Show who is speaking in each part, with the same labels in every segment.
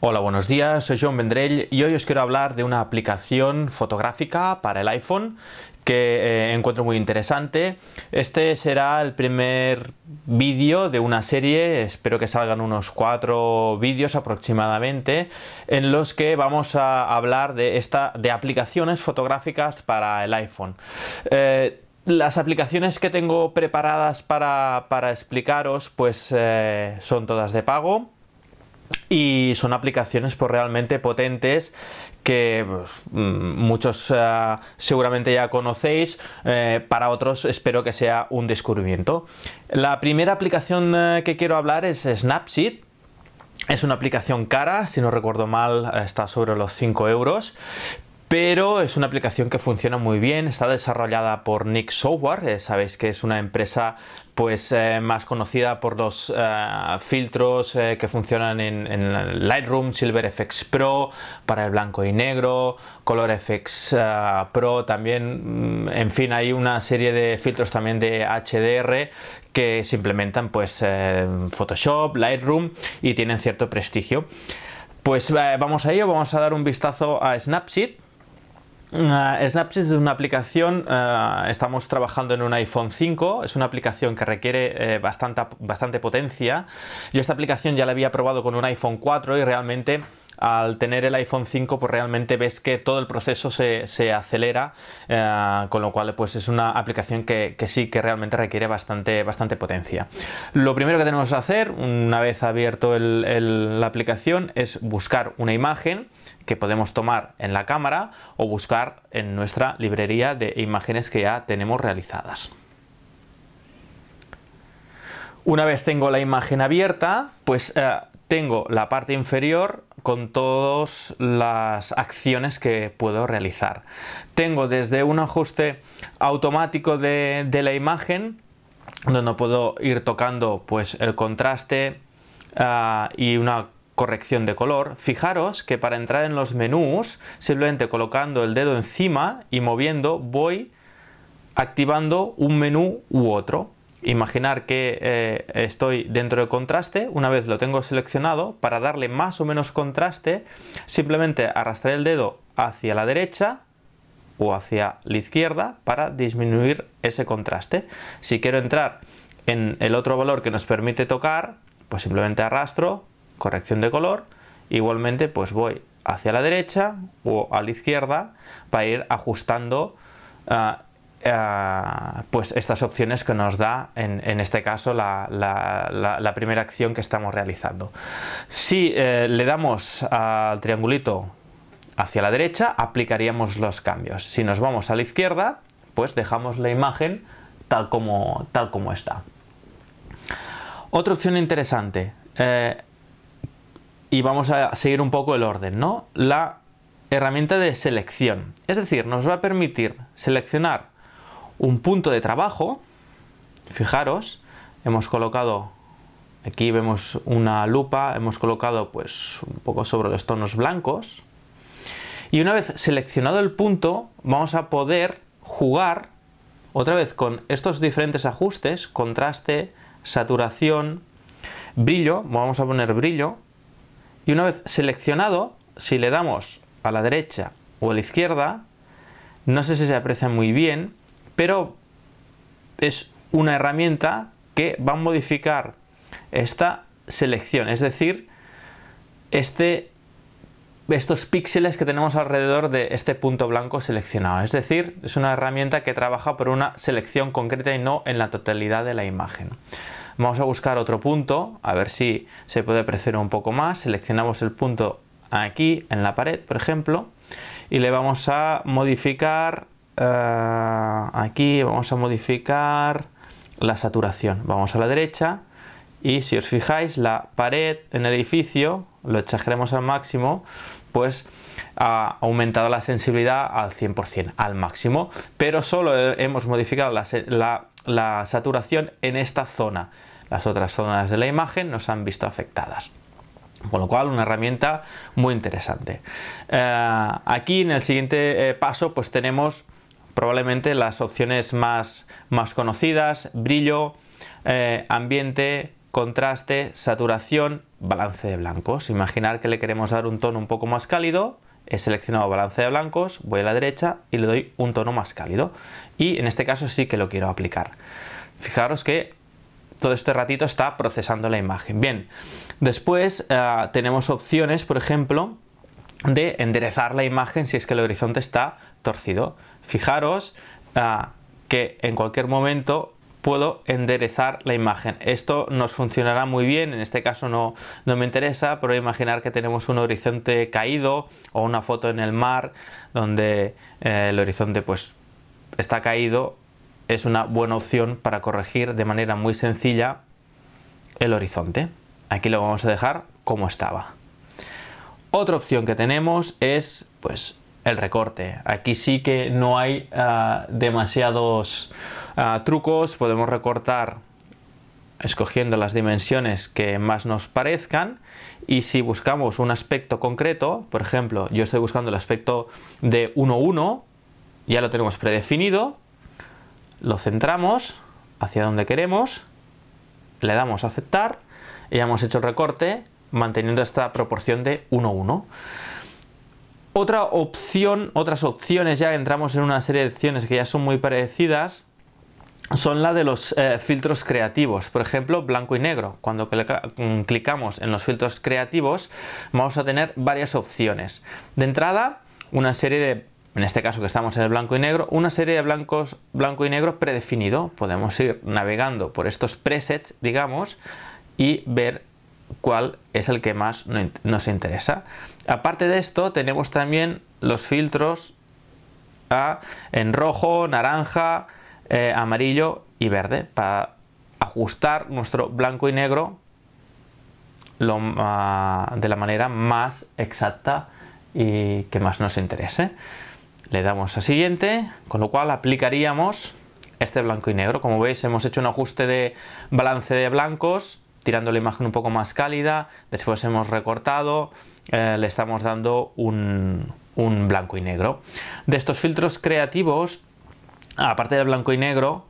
Speaker 1: Hola, buenos días, soy John Vendrell y hoy os quiero hablar de una aplicación fotográfica para el iPhone que eh, encuentro muy interesante. Este será el primer vídeo de una serie, espero que salgan unos cuatro vídeos aproximadamente, en los que vamos a hablar de, esta, de aplicaciones fotográficas para el iPhone. Eh, las aplicaciones que tengo preparadas para, explicaros pues eh, son todas de pago y son aplicaciones pues, realmente potentes que pues, mm, muchos eh, seguramente ya conocéis, eh, para otros espero que sea un descubrimiento. La primera aplicación eh, que quiero hablar es Snapseed. Es una aplicación cara, si no recuerdo mal está sobre los 5 euros, pero es una aplicación que funciona muy bien, está desarrollada por Nick Software, eh, sabéis que es una empresa pues eh, más conocida por los eh, filtros que funcionan en, Lightroom, Silver FX Pro para el blanco y negro, Color FX Pro también, mm, en fin, hay una serie de filtros también de HDR que se implementan pues Photoshop, Lightroom y tienen cierto prestigio. Pues vamos a ello, vamos a dar un vistazo a Snapseed Uh, es una aplicación, ah, estamos trabajando en un iPhone 5, es una aplicación que requiere eh, bastante, bastante potencia. Yo esta aplicación ya la había probado con un iPhone 4 y realmente al tener el iPhone 5 pues realmente ves que todo el proceso se, acelera, eh, con lo cual pues es una aplicación que, sí que realmente requiere bastante, bastante potencia. Lo primero que tenemos que hacer una vez abierto la aplicación es buscar una imagen que podemos tomar en la cámara o buscar en nuestra librería de imágenes que ya tenemos realizadas. Una vez tengo la imagen abierta, pues eh, tengo la parte inferior con todas las acciones que puedo realizar. Tengo desde un ajuste automático de, la imagen, donde puedo ir tocando pues, el contraste ah, y una corrección de color. Fijaros que para entrar en los menús, simplemente colocando el dedo encima y moviendo, voy activando un menú u otro imaginar que eh, estoy dentro de contraste, una vez lo tengo seleccionado, para darle más o menos contraste, simplemente arrastraré el dedo hacia la derecha o hacia la izquierda para disminuir ese contraste. Si quiero entrar en el otro valor que nos permite tocar, pues simplemente arrastro, corrección de color, igualmente pues voy hacia la derecha o a la izquierda para ir ajustando ah, eh, pues estas opciones que nos da en, este caso la, primera acción que estamos realizando. Si eh, le damos al triangulito hacia la derecha aplicaríamos los cambios. Si nos vamos a la izquierda pues dejamos la imagen tal como, tal como está. Otra opción interesante eh, y vamos a seguir un poco el orden, ¿no? La herramienta de selección. Es decir, nos va a permitir seleccionar un punto de trabajo. Fijaros, hemos colocado aquí vemos una lupa, hemos colocado pues un poco sobre los tonos blancos. Y una vez seleccionado el punto, vamos a poder jugar otra vez con estos diferentes ajustes, contraste, saturación, brillo, vamos a poner brillo. Y una vez seleccionado, si le damos a la derecha o a la izquierda, no sé si se aprecia muy bien, pero es una herramienta que va a modificar esta selección, es decir, este, estos píxeles que tenemos alrededor de este punto blanco seleccionado. Es decir, es una herramienta que trabaja por una selección concreta y no en la totalidad de la imagen. Vamos a buscar otro punto, a ver si se puede apreciar un poco más. Seleccionamos el punto aquí en la pared, por ejemplo, y le vamos a modificar eh, aquí vamos a modificar la saturación. Vamos a la derecha y si os fijáis la pared en el edificio, lo exageremos al máximo, pues ha aumentado la sensibilidad al 100%, al máximo, pero solo hemos modificado la, saturación en esta zona. Las otras zonas de la imagen nos han visto afectadas. Con lo cual, una herramienta muy interesante. Eh, aquí en el siguiente eh, paso, pues tenemos probablemente las opciones más, conocidas, brillo, eh, ambiente, contraste, saturación, balance de blancos. Imaginar que le queremos dar un tono un poco más cálido, he seleccionado balance de blancos, voy a la derecha y le doy un tono más cálido. Y en este caso sí que lo quiero aplicar. Fijaros que todo este ratito está procesando la imagen. Bien, después eh, tenemos opciones, por ejemplo, de enderezar la imagen si es que el horizonte está torcido fijaros ah, que en cualquier momento puedo enderezar la imagen. Esto nos funcionará muy bien, en este caso no, me interesa, pero imaginar que tenemos un horizonte caído o una foto en el mar donde eh, el horizonte pues está caído, es una buena opción para corregir de manera muy sencilla el horizonte. Aquí lo vamos a dejar como estaba. Otra opción que tenemos es pues el recorte. Aquí sí que no hay ah, demasiados ah, trucos, podemos recortar escogiendo las dimensiones que más nos parezcan y si buscamos un aspecto concreto, por ejemplo, yo estoy buscando el aspecto de 1.1, ya lo tenemos predefinido, lo centramos hacia donde queremos, le damos a aceptar y ya hemos hecho el recorte manteniendo esta proporción de 1.1. Otra opción, otras opciones, ya entramos en una serie de opciones que ya son muy parecidas, son la de los eh, filtros creativos, por ejemplo, blanco y negro. Cuando mm, clicamos en los filtros creativos, vamos a tener varias opciones. De entrada, una serie de en este caso que estamos en el blanco y negro, una serie de blancos, blanco y negro predefinido. Podemos ir navegando por estos presets, digamos, y ver cuál es el que más nos interesa. Aparte de esto, tenemos también los filtros ah, en rojo, naranja, eh, amarillo y verde para ajustar nuestro blanco y negro ah, de la manera más exacta y que más nos interese. Le damos a siguiente, con lo cual aplicaríamos este blanco y negro. Como veis hemos hecho un ajuste de balance de blancos, tirando la imagen un poco más cálida, después hemos recortado, eh, le estamos dando un, blanco y negro. De estos filtros creativos, aparte del blanco y negro,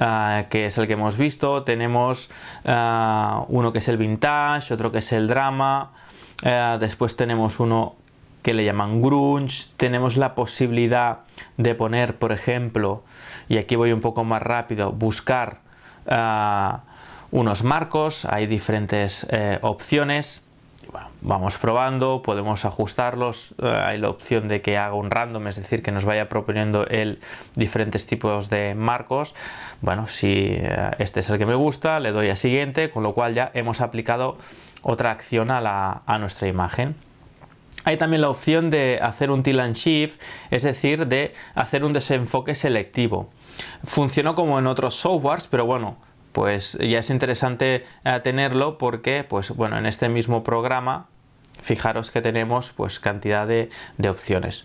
Speaker 1: eh, que es el que hemos visto. Tenemos eh, uno que es el vintage, otro que es el drama. después tenemos uno que le llaman grunge. Tenemos la posibilidad de poner, por ejemplo, y aquí voy un poco más rápido, buscar unos marcos. Hay diferentes opciones vamos probando, podemos ajustarlos, eh, hay la opción de que haga un random, es decir, que nos vaya proponiendo él diferentes tipos de marcos. Bueno, si eh, este es el que me gusta, le doy a siguiente, con lo cual ya hemos aplicado otra acción a, la, a nuestra imagen. Hay también la opción de hacer un tilt and shift, es decir, de hacer un desenfoque selectivo. Funcionó como en otros softwares, pero bueno, pues ya es interesante eh, tenerlo porque, pues bueno, en este mismo programa, fijaros que tenemos pues cantidad de, opciones.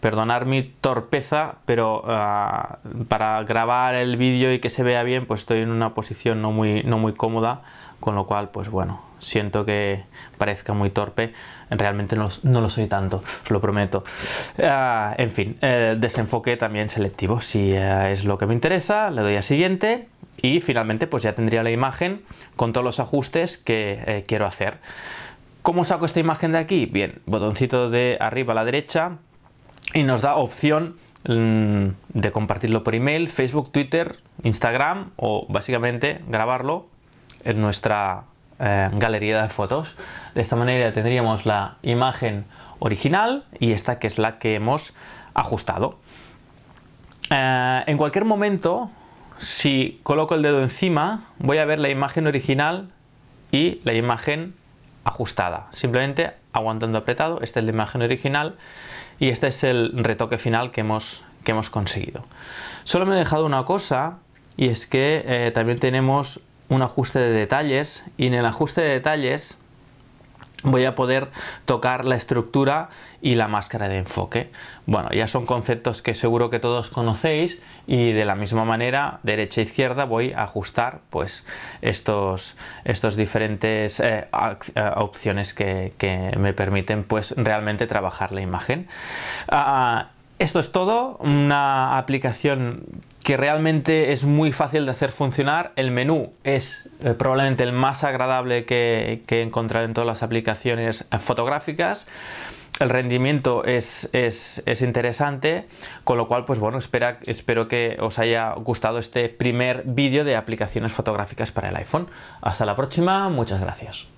Speaker 1: Perdonar mi torpeza, pero ah, para grabar el vídeo y que se vea bien, pues estoy en una posición no muy, cómoda, con lo cual, pues bueno, siento que parezca muy torpe, realmente no, lo soy tanto, os lo prometo. Ah, en fin, el eh, desenfoque también selectivo, si eh, es lo que me interesa, le doy a siguiente y finalmente pues ya tendría la imagen con todos los ajustes que eh, quiero hacer. ¿Cómo saco esta imagen de aquí? Bien, botoncito de arriba a la derecha y nos da opción mm, de compartirlo por email, Facebook, Twitter, Instagram o básicamente grabarlo en nuestra eh, galería de fotos. De esta manera tendríamos la imagen original y esta que es la que hemos ajustado. Eh, en cualquier momento si coloco el dedo encima, voy a ver la imagen original y la imagen ajustada. Simplemente aguantando apretado, esta es la imagen original y este es el retoque final que hemos, conseguido. Solo me he dejado una cosa y es que eh, también tenemos un ajuste de detalles y en el ajuste de detalles voy a poder tocar la estructura y la máscara de enfoque. Bueno, ya son conceptos que seguro que todos conocéis y de la misma manera, derecha e izquierda, voy a ajustar pues estos, estos diferentes eh, eh, opciones que, me permiten pues realmente trabajar la imagen. Ah, esto es todo, una aplicación que realmente es muy fácil de hacer funcionar. El menú es eh, probablemente el más agradable que, he encontrado en todas las aplicaciones fotográficas el rendimiento es, interesante, con lo cual, pues bueno, espero que os haya gustado este primer vídeo de aplicaciones fotográficas para el iPhone. Hasta la próxima, muchas gracias.